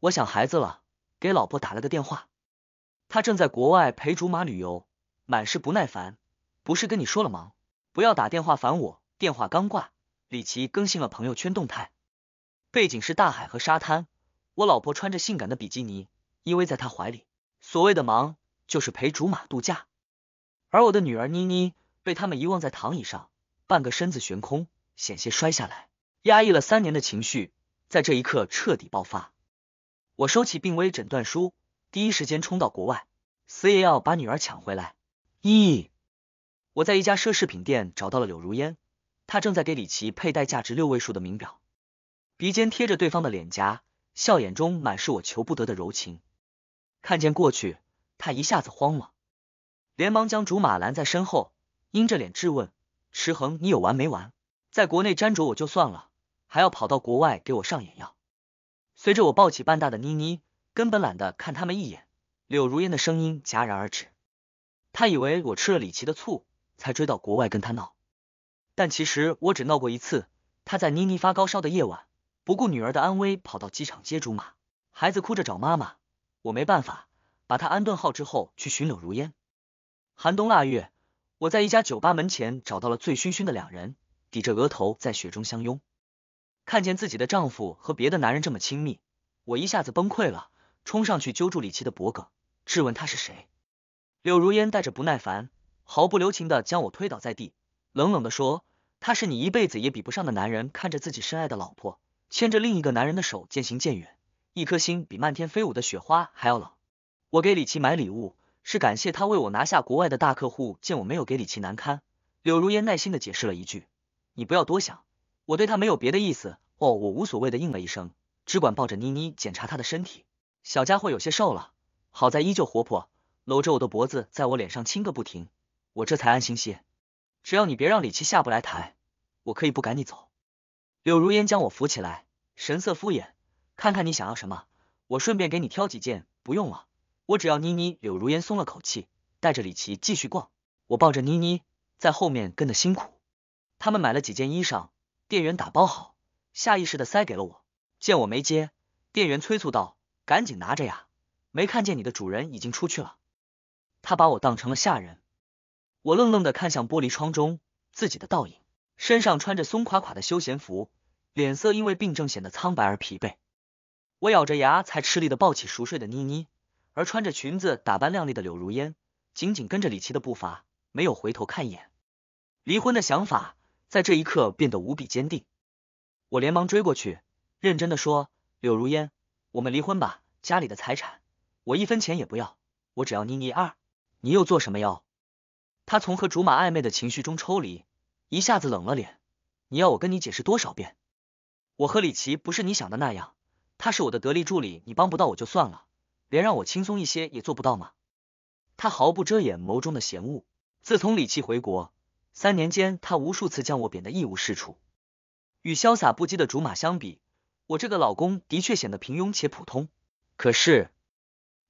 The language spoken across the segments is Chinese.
我想孩子了，给老婆打了个电话，他正在国外陪竹马旅游，满是不耐烦。不是跟你说了吗？不要打电话烦我。电话刚挂，李琦更新了朋友圈动态，背景是大海和沙滩，我老婆穿着性感的比基尼，依偎在他怀里。所谓的忙就是陪竹马度假，而我的女儿妮妮被他们遗忘在躺椅上，半个身子悬空，险些摔下来。压抑了三年的情绪，在这一刻彻底爆发。我收起病危诊断书，第一时间冲到国外，死也要把女儿抢回来。咦，我在一家奢侈品店找到了柳如烟，她正在给李琦佩戴价值六位数的名表，鼻尖贴着对方的脸颊，笑眼中满是我求不得的柔情。看见过去，他一下子慌了，连忙将竹马拦在身后，阴着脸质问池恒：“你有完没完？在国内粘着我就算了，还要跑到国外给我上眼药。”随着我抱起半大的妮妮，根本懒得看他们一眼。柳如烟的声音戛然而止。他以为我吃了李琦的醋，才追到国外跟他闹。但其实我只闹过一次。他在妮妮发高烧的夜晚，不顾女儿的安危，跑到机场接竹马。孩子哭着找妈妈，我没办法，把他安顿好之后去寻柳如烟。寒冬腊月，我在一家酒吧门前找到了醉醺醺的两人，抵着额头在雪中相拥。看见自己的丈夫和别的男人这么亲密，我一下子崩溃了，冲上去揪住李琦的脖颈，质问他是谁。柳如烟带着不耐烦，毫不留情的将我推倒在地，冷冷的说，他是你一辈子也比不上的男人。看着自己深爱的老婆牵着另一个男人的手渐行渐远，一颗心比漫天飞舞的雪花还要冷。我给李琦买礼物是感谢他为我拿下国外的大客户。见我没有给李琦难堪，柳如烟耐心的解释了一句，你不要多想。我对他没有别的意思哦，我无所谓的应了一声，只管抱着妮妮检查她的身体。小家伙有些瘦了，好在依旧活泼，搂着我的脖子，在我脸上亲个不停。我这才安心些。只要你别让李琦下不来台，我可以不赶你走。柳如烟将我扶起来，神色敷衍，看看你想要什么，我顺便给你挑几件。不用了，我只要妮妮。柳如烟松了口气，带着李琦继续逛。我抱着妮妮在后面跟的辛苦。他们买了几件衣裳。店员打包好，下意识的塞给了我，见我没接，店员催促道：“赶紧拿着呀，没看见你的主人已经出去了。”他把我当成了下人。我愣愣的看向玻璃窗中自己的倒影，身上穿着松垮垮的休闲服，脸色因为病症显得苍白而疲惫。我咬着牙才吃力的抱起熟睡的妮妮，而穿着裙子打扮靓丽的柳如烟，紧紧跟着李琦的步伐，没有回头看一眼。离婚的想法。在这一刻变得无比坚定，我连忙追过去，认真的说：“柳如烟，我们离婚吧，家里的财产我一分钱也不要，我只要妮妮二。你又做什么妖？”他从和竹马暧昧的情绪中抽离，一下子冷了脸。你要我跟你解释多少遍？我和李琦不是你想的那样，他是我的得力助理，你帮不到我就算了，连让我轻松一些也做不到吗？他毫不遮掩眸中的嫌恶。自从李琦回国。三年间，他无数次将我贬得一无是处。与潇洒不羁的竹马相比，我这个老公的确显得平庸且普通。可是，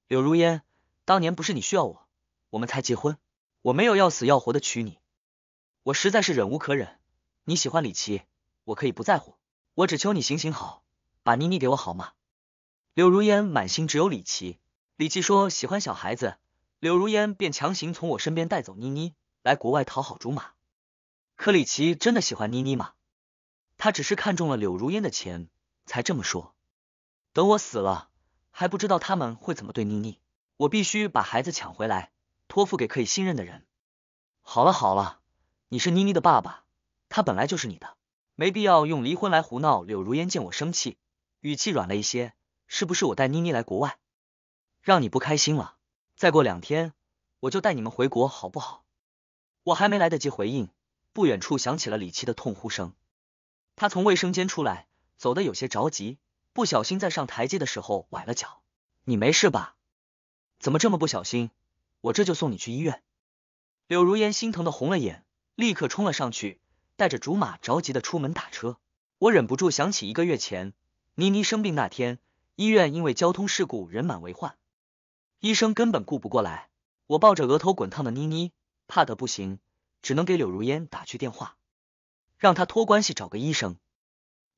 柳如烟，当年不是你需要我，我们才结婚。我没有要死要活的娶你，我实在是忍无可忍。你喜欢李琦，我可以不在乎，我只求你行行好，把妮妮给我好吗？柳如烟满心只有李琦。李琦说喜欢小孩子，柳如烟便强行从我身边带走妮妮，来国外讨好竹马。克里奇真的喜欢妮妮吗？他只是看中了柳如烟的钱才这么说。等我死了，还不知道他们会怎么对妮妮。我必须把孩子抢回来，托付给可以信任的人。好了好了，你是妮妮的爸爸，她本来就是你的，没必要用离婚来胡闹。柳如烟见我生气，语气软了一些：“是不是我带妮妮来国外，让你不开心了？再过两天我就带你们回国，好不好？”我还没来得及回应。不远处响起了李七的痛呼声，他从卫生间出来，走得有些着急，不小心在上台阶的时候崴了脚。你没事吧？怎么这么不小心？我这就送你去医院。柳如烟心疼的红了眼，立刻冲了上去，带着竹马着急的出门打车。我忍不住想起一个月前，妮妮生病那天，医院因为交通事故人满为患，医生根本顾不过来。我抱着额头滚烫的妮妮，怕得不行。只能给柳如烟打去电话，让他托关系找个医生，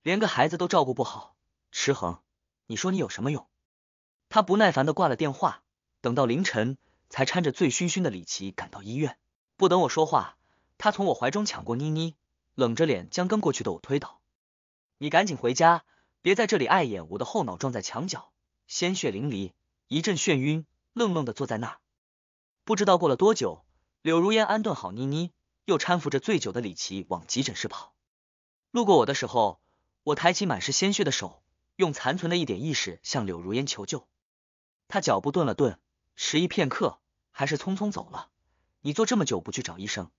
连个孩子都照顾不好，池恒，你说你有什么用？他不耐烦的挂了电话，等到凌晨才搀着醉醺醺的李奇赶到医院。不等我说话，他从我怀中抢过妮妮，冷着脸将跟过去的我推倒。你赶紧回家，别在这里碍眼。我的后脑撞在墙角，鲜血淋漓，一阵眩晕，愣愣的坐在那儿，不知道过了多久。柳如烟安顿好妮妮，又搀扶着醉酒的李琦往急诊室跑。路过我的时候，我抬起满是鲜血的手，用残存的一点意识向柳如烟求救。他脚步顿了顿，迟疑片刻，还是匆匆走了。你坐这么久不去找医生，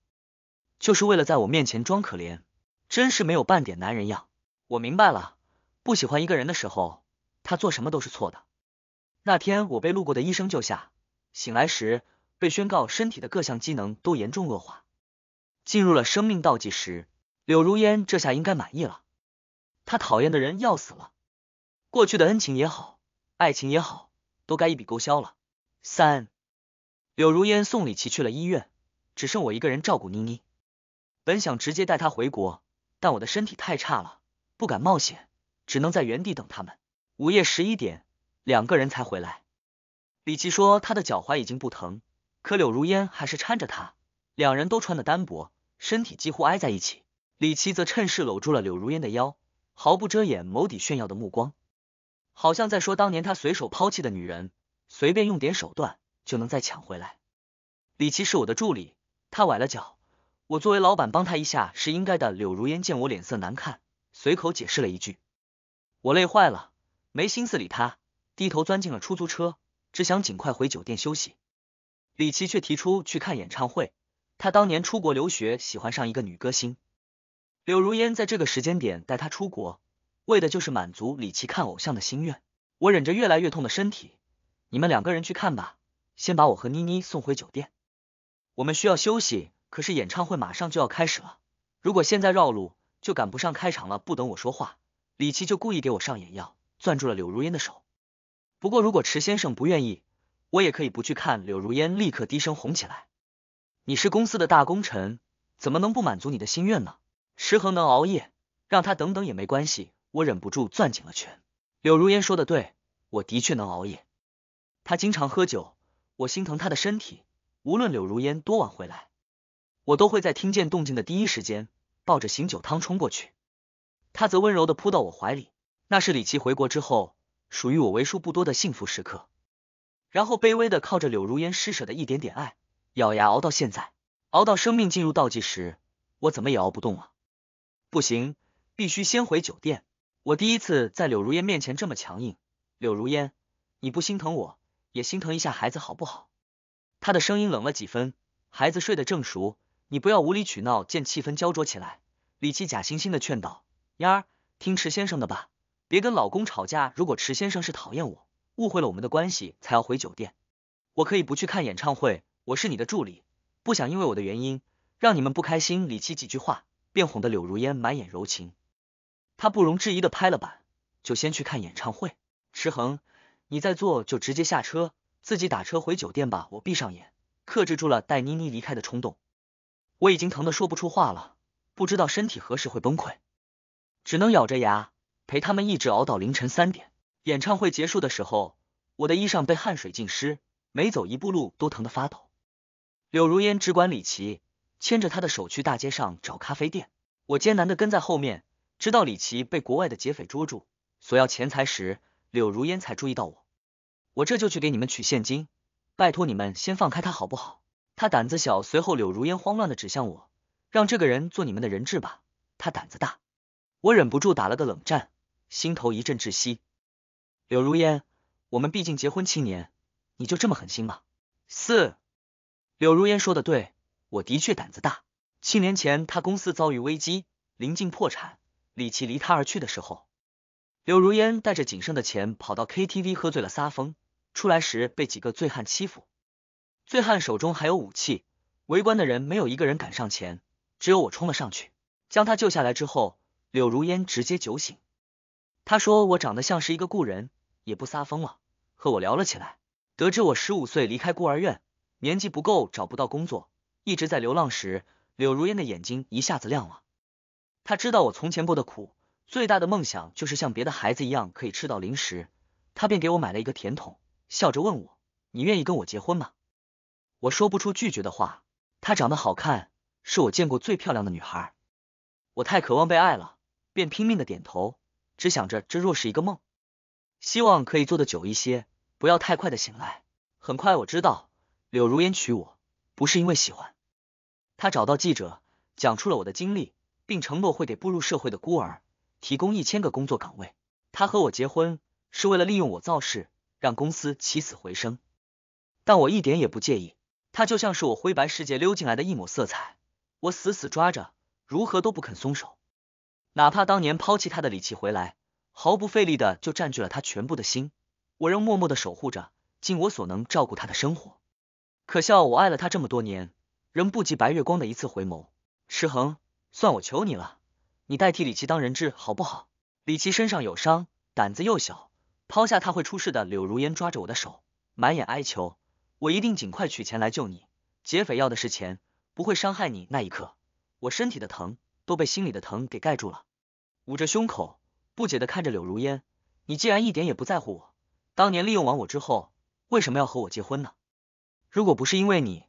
就是为了在我面前装可怜，真是没有半点男人样。我明白了，不喜欢一个人的时候，他做什么都是错的。那天我被路过的医生救下，醒来时。被宣告身体的各项机能都严重恶化，进入了生命倒计时。柳如烟这下应该满意了，他讨厌的人要死了，过去的恩情也好，爱情也好，都该一笔勾销了。三，柳如烟送李奇去了医院，只剩我一个人照顾妮妮。本想直接带她回国，但我的身体太差了，不敢冒险，只能在原地等他们。午夜十一点，两个人才回来。李奇说他的脚踝已经不疼。可柳如烟还是搀着他，两人都穿的单薄，身体几乎挨在一起。李琦则趁势搂住了柳如烟的腰，毫不遮掩眸底炫耀的目光，好像在说当年他随手抛弃的女人，随便用点手段就能再抢回来。李琦是我的助理，他崴了脚，我作为老板帮他一下是应该的。柳如烟见我脸色难看，随口解释了一句：“我累坏了，没心思理他。”低头钻进了出租车，只想尽快回酒店休息。李琦却提出去看演唱会，他当年出国留学，喜欢上一个女歌星，柳如烟在这个时间点带他出国，为的就是满足李琦看偶像的心愿。我忍着越来越痛的身体，你们两个人去看吧，先把我和妮妮送回酒店，我们需要休息。可是演唱会马上就要开始了，如果现在绕路就赶不上开场了。不等我说话，李琦就故意给我上眼药，攥住了柳如烟的手。不过如果迟先生不愿意。我也可以不去看。柳如烟立刻低声哄起来：“你是公司的大功臣，怎么能不满足你的心愿呢？”石恒能熬夜，让他等等也没关系。我忍不住攥紧了拳。柳如烟说的对，我的确能熬夜。他经常喝酒，我心疼他的身体。无论柳如烟多晚回来，我都会在听见动静的第一时间抱着醒酒汤冲过去。他则温柔的扑到我怀里。那是李琦回国之后，属于我为数不多的幸福时刻。然后卑微的靠着柳如烟施舍的一点点爱，咬牙熬到现在，熬到生命进入倒计时，我怎么也熬不动了。不行，必须先回酒店。我第一次在柳如烟面前这么强硬。柳如烟，你不心疼我也心疼一下孩子好不好？他的声音冷了几分。孩子睡得正熟，你不要无理取闹。见气氛焦灼起来，李琦假惺惺的劝道：“丫儿，听池先生的吧，别跟老公吵架。如果池先生是讨厌我。”误会了我们的关系才要回酒店，我可以不去看演唱会。我是你的助理，不想因为我的原因让你们不开心。李琦几句话便哄得柳如烟满眼柔情，他不容置疑的拍了板，就先去看演唱会。池恒，你在坐就直接下车，自己打车回酒店吧。我闭上眼，克制住了带妮妮离开的冲动，我已经疼得说不出话了，不知道身体何时会崩溃，只能咬着牙陪他们一直熬到凌晨三点。演唱会结束的时候，我的衣裳被汗水浸湿，每走一步路都疼得发抖。柳如烟只管李奇，牵着他的手去大街上找咖啡店。我艰难的跟在后面，直到李奇被国外的劫匪捉住，索要钱财时，柳如烟才注意到我。我这就去给你们取现金，拜托你们先放开他好不好？他胆子小。随后柳如烟慌乱的指向我，让这个人做你们的人质吧，他胆子大。我忍不住打了个冷战，心头一阵窒息。柳如烟，我们毕竟结婚七年，你就这么狠心吗？四，柳如烟说的对，我的确胆子大。七年前，他公司遭遇危机，临近破产，李奇离他而去的时候，柳如烟带着仅剩的钱跑到 K T V 喝醉了撒疯，出来时被几个醉汉欺负，醉汉手中还有武器，围观的人没有一个人敢上前，只有我冲了上去，将他救下来之后，柳如烟直接酒醒。他说我长得像是一个故人，也不撒疯了，和我聊了起来。得知我十五岁离开孤儿院，年纪不够找不到工作，一直在流浪时，柳如烟的眼睛一下子亮了。他知道我从前过的苦，最大的梦想就是像别的孩子一样可以吃到零食，他便给我买了一个甜筒，笑着问我：“你愿意跟我结婚吗？”我说不出拒绝的话，她长得好看，是我见过最漂亮的女孩，我太渴望被爱了，便拼命的点头。只想着这若是一个梦，希望可以做的久一些，不要太快的醒来。很快我知道，柳如烟娶我不是因为喜欢。她找到记者，讲出了我的经历，并承诺会给步入社会的孤儿提供一千个工作岗位。他和我结婚是为了利用我造势，让公司起死回生。但我一点也不介意，他就像是我灰白世界溜进来的一抹色彩，我死死抓着，如何都不肯松手。哪怕当年抛弃他的李琦回来，毫不费力的就占据了他全部的心，我仍默默的守护着，尽我所能照顾他的生活。可笑，我爱了他这么多年，仍不及白月光的一次回眸。池恒，算我求你了，你代替李琦当人质好不好？李琦身上有伤，胆子又小，抛下他会出事的。柳如烟抓着我的手，满眼哀求，我一定尽快取钱来救你。劫匪要的是钱，不会伤害你。那一刻，我身体的疼都被心里的疼给盖住了。捂着胸口，不解的看着柳如烟，你既然一点也不在乎我，当年利用完我之后，为什么要和我结婚呢？如果不是因为你，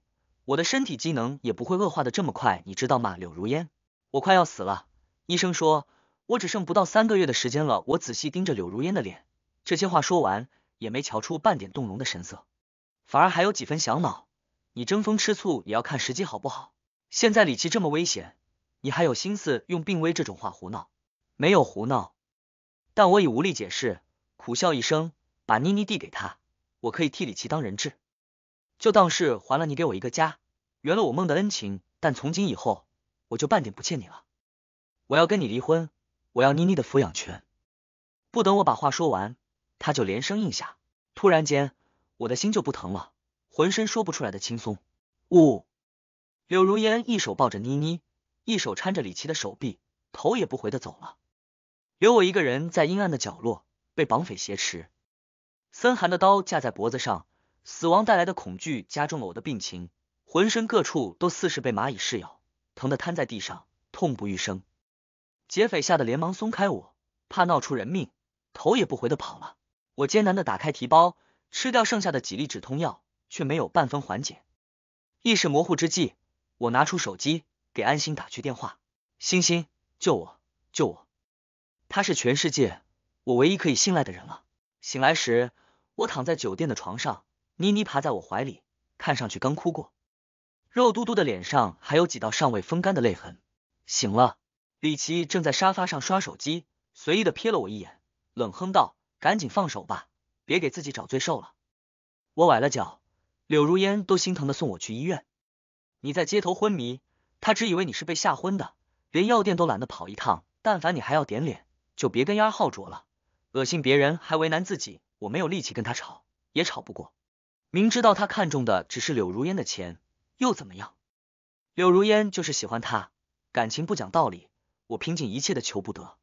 我的身体机能也不会恶化的这么快，你知道吗？柳如烟，我快要死了，医生说我只剩不到三个月的时间了。我仔细盯着柳如烟的脸，这些话说完，也没瞧出半点动容的神色，反而还有几分小恼。你争风吃醋也要看时机好不好？现在李琦这么危险，你还有心思用病危这种话胡闹？没有胡闹，但我已无力解释，苦笑一声，把妮妮递给他。我可以替李琦当人质，就当是还了你给我一个家，圆了我梦的恩情。但从今以后，我就半点不欠你了。我要跟你离婚，我要妮妮的抚养权。不等我把话说完，他就连声应下。突然间，我的心就不疼了，浑身说不出来的轻松。呜，柳如烟一手抱着妮妮，一手搀着李琦的手臂，头也不回的走了。留我一个人在阴暗的角落，被绑匪挟持，森寒的刀架在脖子上，死亡带来的恐惧加重了我的病情，浑身各处都似是被蚂蚁噬咬，疼得瘫在地上，痛不欲生。劫匪吓得连忙松开我，怕闹出人命，头也不回的跑了。我艰难的打开提包，吃掉剩下的几粒止痛药，却没有半分缓解。意识模糊之际，我拿出手机给安心打去电话，星星，救我，救我。他是全世界我唯一可以信赖的人了。醒来时，我躺在酒店的床上，妮妮爬在我怀里，看上去刚哭过，肉嘟嘟的脸上还有几道尚未风干的泪痕。醒了，李奇正在沙发上刷手机，随意的瞥了我一眼，冷哼道：“赶紧放手吧，别给自己找罪受了。”我崴了脚，柳如烟都心疼的送我去医院。你在街头昏迷，他只以为你是被吓昏的，连药店都懒得跑一趟。但凡你还要点脸。就别跟丫耗着了，恶心别人还为难自己，我没有力气跟他吵，也吵不过。明知道他看中的只是柳如烟的钱，又怎么样？柳如烟就是喜欢他，感情不讲道理，我拼尽一切的求不得。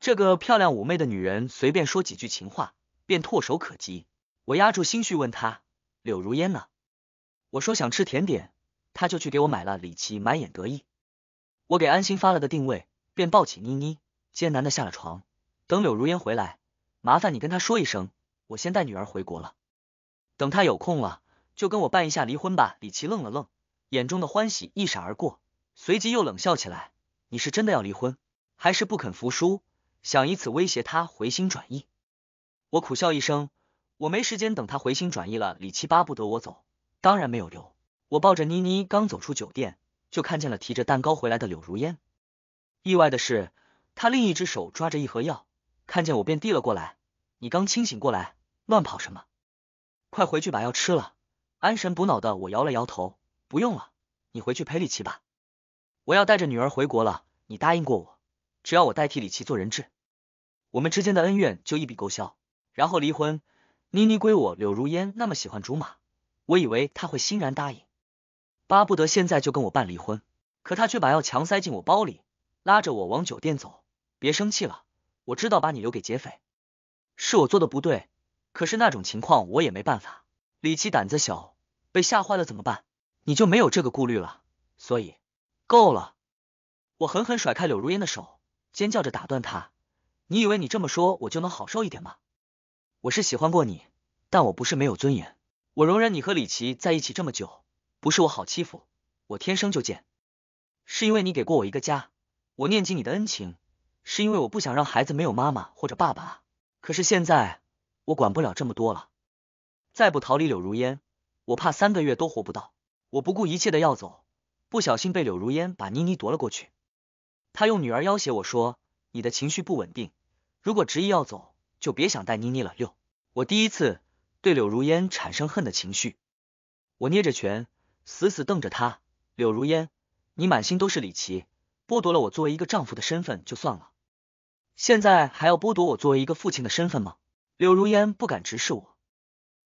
这个漂亮妩媚的女人，随便说几句情话，便唾手可及。我压住心绪，问她：“柳如烟呢？我说想吃甜点，她就去给我买了。李琦满眼得意，我给安心发了个定位，便抱起妮妮。艰难的下了床，等柳如烟回来，麻烦你跟她说一声，我先带女儿回国了。等她有空了，就跟我办一下离婚吧。李琦愣了愣，眼中的欢喜一闪而过，随即又冷笑起来。你是真的要离婚，还是不肯服输，想以此威胁她回心转意？我苦笑一声，我没时间等她回心转意了。李琦巴不得我走，当然没有留。我抱着妮妮刚走出酒店，就看见了提着蛋糕回来的柳如烟。意外的是。他另一只手抓着一盒药，看见我便递了过来。你刚清醒过来，乱跑什么？快回去把药吃了，安神补脑的。我摇了摇头，不用了。你回去陪李琦吧，我要带着女儿回国了。你答应过我，只要我代替李琦做人质，我们之间的恩怨就一笔勾销，然后离婚，妮妮归我。柳如烟那么喜欢竹马，我以为他会欣然答应，巴不得现在就跟我办离婚。可他却把药强塞进我包里，拉着我往酒店走。别生气了，我知道把你留给劫匪是我做的不对，可是那种情况我也没办法。李琦胆子小，被吓坏了怎么办？你就没有这个顾虑了？所以够了！我狠狠甩开柳如烟的手，尖叫着打断他。你以为你这么说我就能好受一点吗？我是喜欢过你，但我不是没有尊严。我容忍你和李琦在一起这么久，不是我好欺负，我天生就贱，是因为你给过我一个家，我念及你的恩情。是因为我不想让孩子没有妈妈或者爸爸，可是现在我管不了这么多了，再不逃离柳如烟，我怕三个月都活不到。我不顾一切的要走，不小心被柳如烟把妮妮夺了过去。她用女儿要挟我说：“你的情绪不稳定，如果执意要走，就别想带妮妮了。”六，我第一次对柳如烟产生恨的情绪，我捏着拳，死死瞪着她。柳如烟，你满心都是李琦，剥夺了我作为一个丈夫的身份就算了。现在还要剥夺我作为一个父亲的身份吗？柳如烟不敢直视我，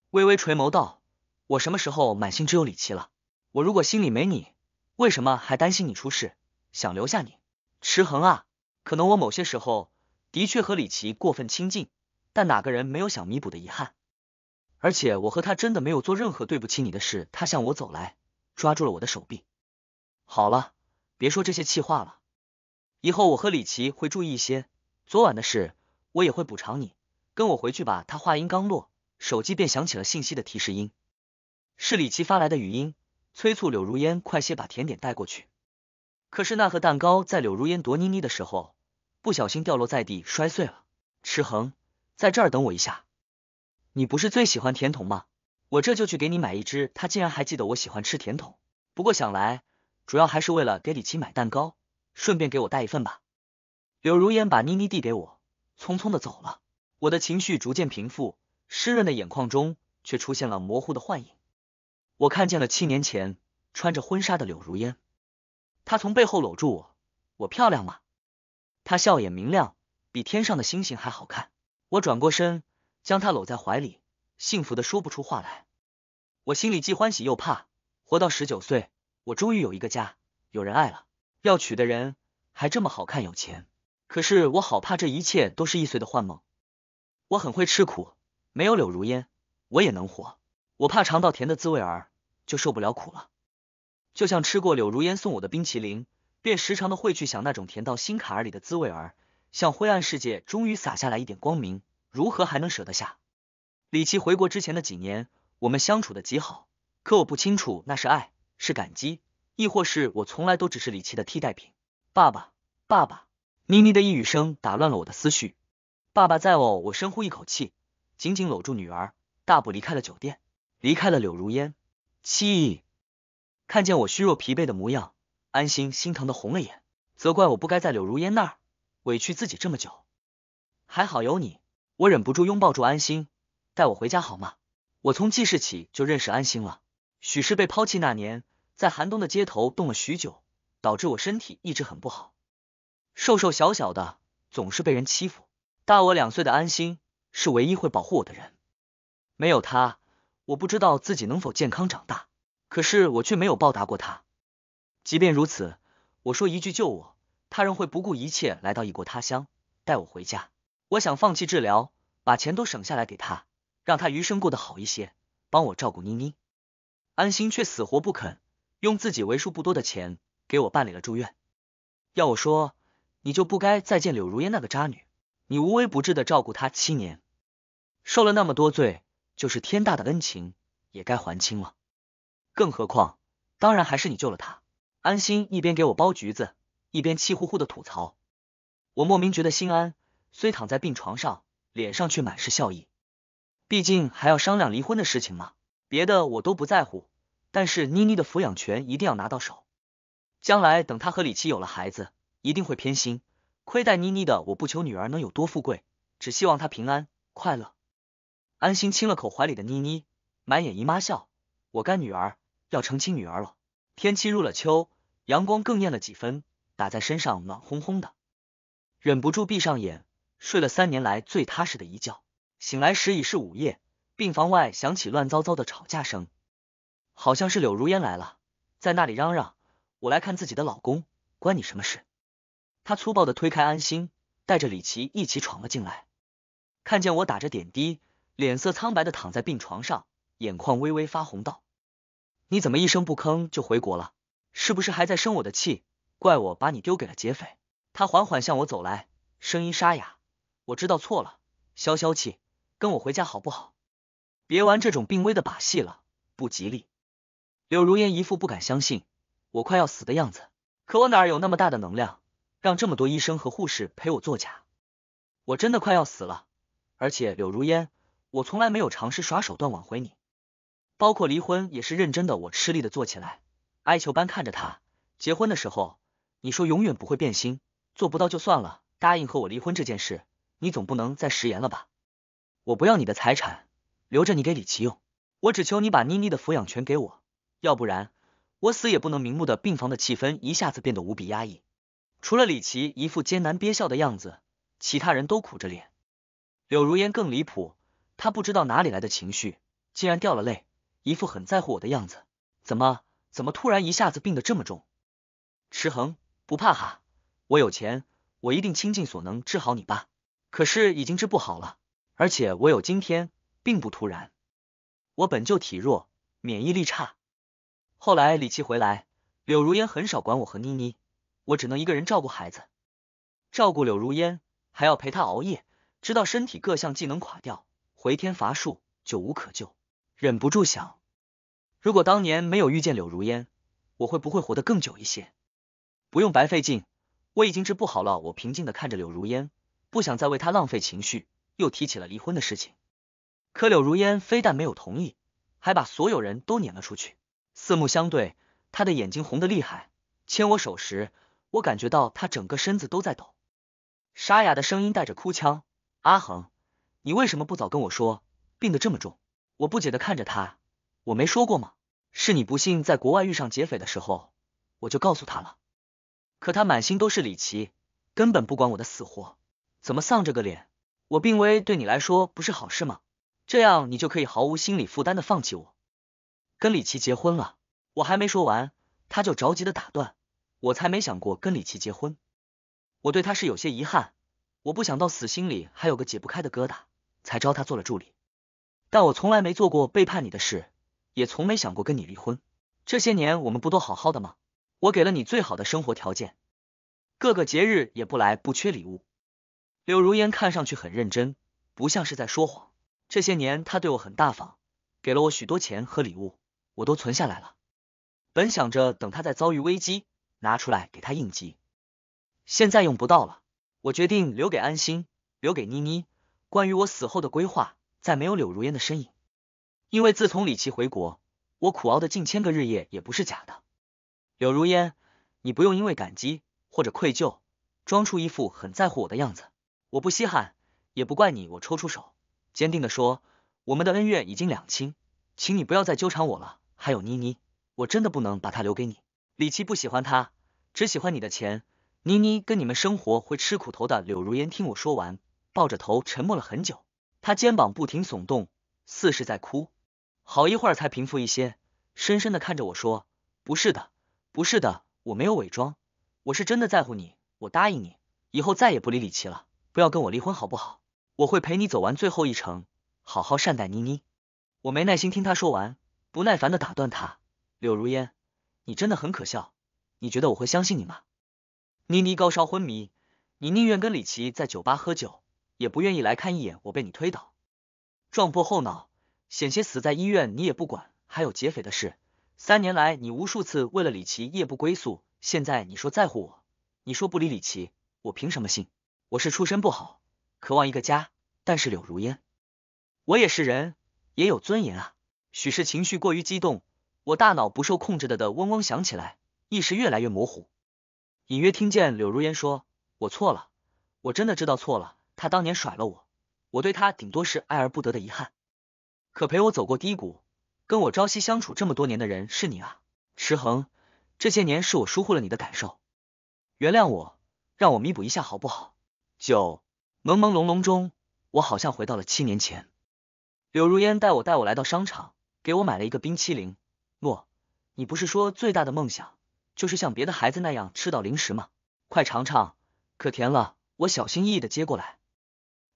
微微垂眸道：“我什么时候满心只有李琦了？我如果心里没你，为什么还担心你出事，想留下你？池恒啊，可能我某些时候的确和李琦过分亲近，但哪个人没有想弥补的遗憾？而且我和他真的没有做任何对不起你的事。”他向我走来，抓住了我的手臂。好了，别说这些气话了，以后我和李琦会注意一些。昨晚的事，我也会补偿你，跟我回去吧。他话音刚落，手机便响起了信息的提示音，是李琦发来的语音，催促柳如烟快些把甜点带过去。可是那盒蛋糕在柳如烟夺妮妮的时候，不小心掉落在地，摔碎了。池恒，在这儿等我一下，你不是最喜欢甜筒吗？我这就去给你买一只。他竟然还记得我喜欢吃甜筒，不过想来，主要还是为了给李琦买蛋糕，顺便给我带一份吧。柳如烟把妮妮递给我，匆匆的走了。我的情绪逐渐平复，湿润的眼眶中却出现了模糊的幻影。我看见了七年前穿着婚纱的柳如烟，她从背后搂住我，我漂亮吗？她笑眼明亮，比天上的星星还好看。我转过身，将她搂在怀里，幸福的说不出话来。我心里既欢喜又怕，活到十九岁，我终于有一个家，有人爱了。要娶的人还这么好看，有钱。可是我好怕这一切都是易碎的幻梦。我很会吃苦，没有柳如烟，我也能活。我怕尝到甜的滋味儿就受不了苦了。就像吃过柳如烟送我的冰淇淋，便时常的会去想那种甜到心坎儿里的滋味儿，像灰暗世界终于洒下来一点光明，如何还能舍得下？李琦回国之前的几年，我们相处的极好。可我不清楚那是爱，是感激，亦或是我从来都只是李琦的替代品。爸爸，爸爸。妮妮的一语声打乱了我的思绪。爸爸在哦！我深呼一口气，紧紧搂住女儿，大步离开了酒店，离开了柳如烟。七，看见我虚弱疲惫的模样，安心心疼的红了眼，责怪我不该在柳如烟那儿委屈自己这么久。还好有你，我忍不住拥抱住安心，带我回家好吗？我从记事起就认识安心了。许是被抛弃那年，在寒冬的街头冻了许久，导致我身体一直很不好。瘦瘦小小的，总是被人欺负。大我两岁的安心是唯一会保护我的人，没有他，我不知道自己能否健康长大。可是我却没有报答过他。即便如此，我说一句救我，他仍会不顾一切来到异国他乡，带我回家。我想放弃治疗，把钱都省下来给他，让他余生过得好一些，帮我照顾妮妮。安心却死活不肯，用自己为数不多的钱给我办理了住院。要我说。你就不该再见柳如烟那个渣女，你无微不至的照顾她七年，受了那么多罪，就是天大的恩情也该还清了。更何况，当然还是你救了她。安心一边给我剥橘子，一边气呼呼的吐槽。我莫名觉得心安，虽躺在病床上，脸上却满是笑意。毕竟还要商量离婚的事情嘛，别的我都不在乎，但是妮妮的抚养权一定要拿到手，将来等她和李琦有了孩子。一定会偏心，亏待妮妮的。我不求女儿能有多富贵，只希望她平安快乐。安心亲了口怀里的妮妮，满眼姨妈笑。我干女儿要成亲，女儿了。天气入了秋，阳光更艳了几分，打在身上暖烘烘的，忍不住闭上眼，睡了三年来最踏实的一觉。醒来时已是午夜，病房外响起乱糟糟的吵架声，好像是柳如烟来了，在那里嚷嚷：“我来看自己的老公，关你什么事？”他粗暴的推开安心，带着李琦一起闯了进来，看见我打着点滴，脸色苍白的躺在病床上，眼眶微微发红，道：“你怎么一声不吭就回国了？是不是还在生我的气？怪我把你丢给了劫匪？”他缓缓向我走来，声音沙哑：“我知道错了，消消气，跟我回家好不好？别玩这种病危的把戏了，不吉利。”柳如烟一副不敢相信我快要死的样子，可我哪有那么大的能量？让这么多医生和护士陪我作假，我真的快要死了。而且柳如烟，我从来没有尝试耍手段挽回你，包括离婚也是认真的。我吃力的坐起来，哀求般看着他。结婚的时候你说永远不会变心，做不到就算了。答应和我离婚这件事，你总不能再食言了吧？我不要你的财产，留着你给李奇用。我只求你把妮妮的抚养权给我，要不然我死也不能瞑目的。病房的气氛一下子变得无比压抑。除了李琦一副艰难憋笑的样子，其他人都苦着脸。柳如烟更离谱，她不知道哪里来的情绪，竟然掉了泪，一副很在乎我的样子。怎么，怎么突然一下子病得这么重？池恒不怕哈，我有钱，我一定倾尽所能治好你爸。可是已经治不好了，而且我有今天并不突然，我本就体弱，免疫力差。后来李琦回来，柳如烟很少管我和妮妮。我只能一个人照顾孩子，照顾柳如烟，还要陪她熬夜，直到身体各项技能垮掉，回天乏术，就无可救。忍不住想，如果当年没有遇见柳如烟，我会不会活得更久一些，不用白费劲？我已经治不好了。我平静的看着柳如烟，不想再为她浪费情绪，又提起了离婚的事情。可柳如烟非但没有同意，还把所有人都撵了出去。四目相对，她的眼睛红得厉害，牵我手时。我感觉到他整个身子都在抖，沙哑的声音带着哭腔：“阿恒，你为什么不早跟我说，病得这么重？”我不解的看着他，我没说过吗？是你不幸在国外遇上劫匪的时候，我就告诉他了。可他满心都是李奇，根本不管我的死活，怎么丧着个脸？我病危，对你来说不是好事吗？这样你就可以毫无心理负担的放弃我，跟李奇结婚了。我还没说完，他就着急的打断。我才没想过跟李琦结婚，我对他是有些遗憾。我不想到死心里还有个解不开的疙瘩，才招他做了助理。但我从来没做过背叛你的事，也从没想过跟你离婚。这些年我们不都好好的吗？我给了你最好的生活条件，各个节日也不来不缺礼物。柳如烟看上去很认真，不像是在说谎。这些年他对我很大方，给了我许多钱和礼物，我都存下来了。本想着等他再遭遇危机。拿出来给他应急，现在用不到了，我决定留给安心，留给妮妮。关于我死后的规划，再没有柳如烟的身影，因为自从李琦回国，我苦熬的近千个日夜也不是假的。柳如烟，你不用因为感激或者愧疚，装出一副很在乎我的样子，我不稀罕，也不怪你。我抽出手，坚定的说，我们的恩怨已经两清，请你不要再纠缠我了。还有妮妮，我真的不能把她留给你。李琦不喜欢他，只喜欢你的钱。妮妮跟你们生活会吃苦头的。柳如烟听我说完，抱着头沉默了很久，她肩膀不停耸动，似是在哭，好一会儿才平复一些，深深的看着我说：“不是的，不是的，我没有伪装，我是真的在乎你。我答应你，以后再也不理李琦了，不要跟我离婚好不好？我会陪你走完最后一程，好好善待妮妮。”我没耐心听他说完，不耐烦的打断他：“柳如烟。”你真的很可笑，你觉得我会相信你吗？妮妮高烧昏迷，你宁愿跟李琦在酒吧喝酒，也不愿意来看一眼我被你推倒，撞破后脑，险些死在医院，你也不管。还有劫匪的事，三年来你无数次为了李琦夜不归宿，现在你说在乎我，你说不理李琦，我凭什么信？我是出身不好，渴望一个家，但是柳如烟，我也是人，也有尊严啊。许是情绪过于激动。我大脑不受控制的的嗡嗡响起来，意识越来越模糊，隐约听见柳如烟说：“我错了，我真的知道错了。他当年甩了我，我对他顶多是爱而不得的遗憾。可陪我走过低谷，跟我朝夕相处这么多年的人是你啊，池恒。这些年是我疏忽了你的感受，原谅我，让我弥补一下好不好？”九，朦朦胧胧中，我好像回到了七年前，柳如烟带我带我来到商场，给我买了一个冰淇淋。诺，你不是说最大的梦想就是像别的孩子那样吃到零食吗？快尝尝，可甜了！我小心翼翼的接过来，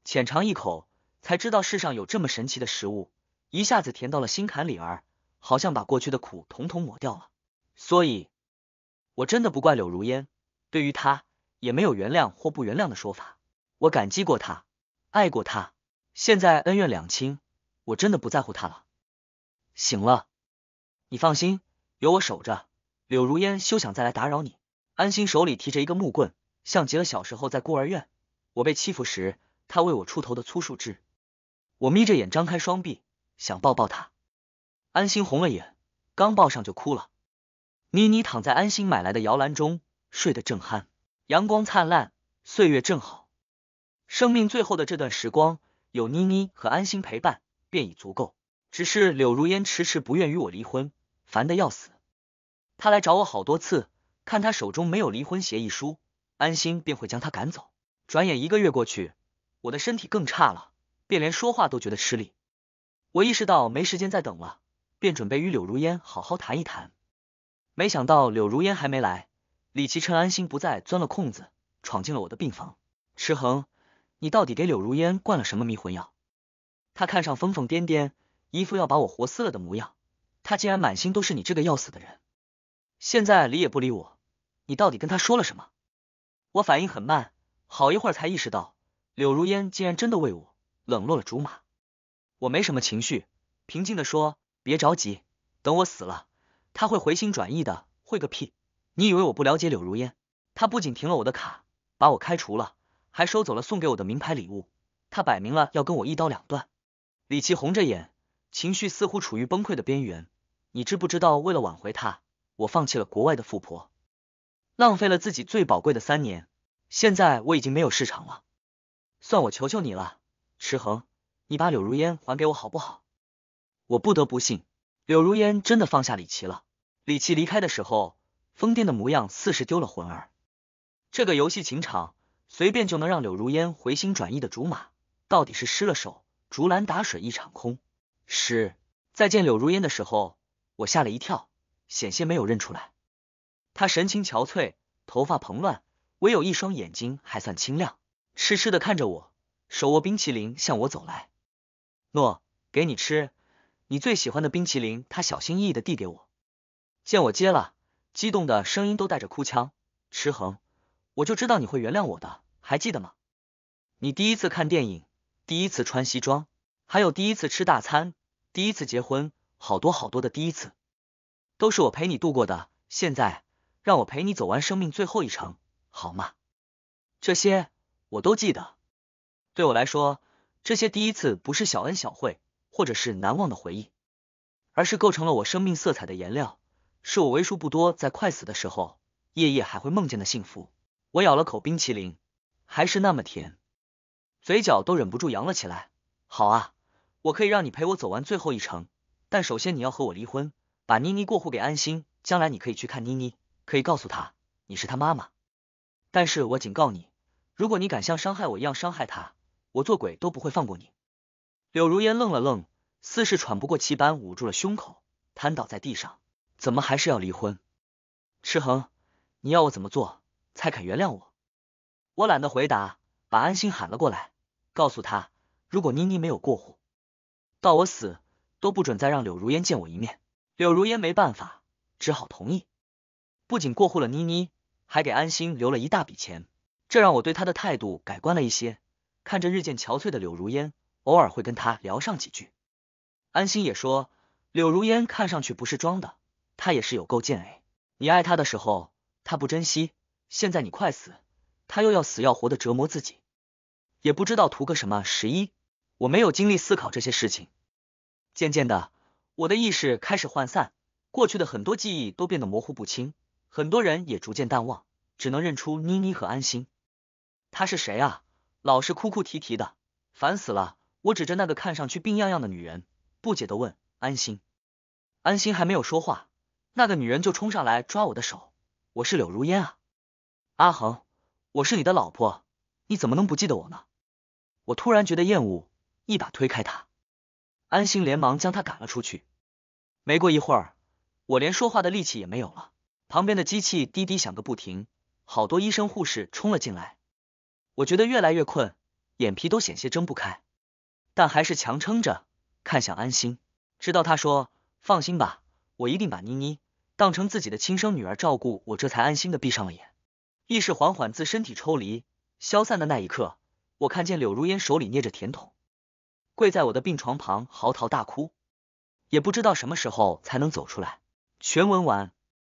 浅尝一口，才知道世上有这么神奇的食物，一下子甜到了心坎里儿，好像把过去的苦统统抹掉了。所以，我真的不怪柳如烟，对于他也没有原谅或不原谅的说法。我感激过他，爱过他，现在恩怨两清，我真的不在乎他了。醒了。你放心，有我守着，柳如烟休想再来打扰你。安心手里提着一个木棍，像极了小时候在孤儿院我被欺负时，他为我出头的粗树枝。我眯着眼，张开双臂，想抱抱他。安心红了眼，刚抱上就哭了。妮妮躺在安心买来的摇篮中，睡得正酣。阳光灿烂，岁月正好，生命最后的这段时光，有妮妮和安心陪伴，便已足够。只是柳如烟迟迟不愿与我离婚。烦得要死，他来找我好多次，看他手中没有离婚协议书，安心便会将他赶走。转眼一个月过去，我的身体更差了，便连说话都觉得吃力。我意识到没时间再等了，便准备与柳如烟好好谈一谈。没想到柳如烟还没来，李奇趁安心不在，钻了空子，闯进了我的病房。池恒，你到底给柳如烟灌了什么迷魂药？他看上疯疯癫癫，一副要把我活撕了的模样。他竟然满心都是你这个要死的人，现在理也不理我，你到底跟他说了什么？我反应很慢，好一会儿才意识到，柳如烟竟然真的为我冷落了竹马。我没什么情绪，平静的说：“别着急，等我死了，他会回心转意的。”会个屁！你以为我不了解柳如烟？他不仅停了我的卡，把我开除了，还收走了送给我的名牌礼物。他摆明了要跟我一刀两断。李琦红着眼，情绪似乎处于崩溃的边缘。你知不知道，为了挽回他，我放弃了国外的富婆，浪费了自己最宝贵的三年。现在我已经没有市场了，算我求求你了，池恒，你把柳如烟还给我好不好？我不得不信，柳如烟真的放下李琦了。李琦离开的时候，疯癫的模样似是丢了魂儿。这个游戏情场，随便就能让柳如烟回心转意的竹马，到底是失了手，竹篮打水一场空。是再见柳如烟的时候。我吓了一跳，险些没有认出来。他神情憔悴，头发蓬乱，唯有一双眼睛还算清亮，痴痴的看着我，手握冰淇淋向我走来。诺，给你吃，你最喜欢的冰淇淋。他小心翼翼的递给我，见我接了，激动的声音都带着哭腔。池恒，我就知道你会原谅我的，还记得吗？你第一次看电影，第一次穿西装，还有第一次吃大餐，第一次结婚。好多好多的第一次，都是我陪你度过的。现在让我陪你走完生命最后一程，好吗？这些我都记得。对我来说，这些第一次不是小恩小惠，或者是难忘的回忆，而是构成了我生命色彩的颜料，是我为数不多在快死的时候夜夜还会梦见的幸福。我咬了口冰淇淋，还是那么甜，嘴角都忍不住扬了起来。好啊，我可以让你陪我走完最后一程。但首先你要和我离婚，把妮妮过户给安心，将来你可以去看妮妮，可以告诉她你是她妈妈。但是我警告你，如果你敢像伤害我一样伤害她，我做鬼都不会放过你。柳如烟愣了愣，似是喘不过气般捂住了胸口，瘫倒在地上。怎么还是要离婚？赤恒，你要我怎么做才肯原谅我？我懒得回答，把安心喊了过来，告诉他如果妮妮没有过户，到我死。都不准再让柳如烟见我一面。柳如烟没办法，只好同意。不仅过户了妮妮，还给安心留了一大笔钱。这让我对她的态度改观了一些。看着日渐憔悴的柳如烟，偶尔会跟她聊上几句。安心也说，柳如烟看上去不是装的，她也是有够贱哎。你爱她的时候，她不珍惜；现在你快死，她又要死要活的折磨自己，也不知道图个什么十一。我没有精力思考这些事情。渐渐的，我的意识开始涣散，过去的很多记忆都变得模糊不清，很多人也逐渐淡忘，只能认出妮妮和安心。她是谁啊？老是哭哭啼啼的，烦死了！我指着那个看上去病殃殃的女人，不解的问安心。安心还没有说话，那个女人就冲上来抓我的手。我是柳如烟啊，阿恒，我是你的老婆，你怎么能不记得我呢？我突然觉得厌恶，一把推开她。安心连忙将他赶了出去。没过一会儿，我连说话的力气也没有了，旁边的机器滴滴响个不停，好多医生护士冲了进来。我觉得越来越困，眼皮都险些睁不开，但还是强撑着看向安心，直到他说：“放心吧，我一定把妮妮当成自己的亲生女儿照顾。”我这才安心的闭上了眼，意识缓缓自身体抽离消散的那一刻，我看见柳如烟手里捏着甜筒。跪在我的病床旁嚎啕大哭，也不知道什么时候才能走出来。全文完。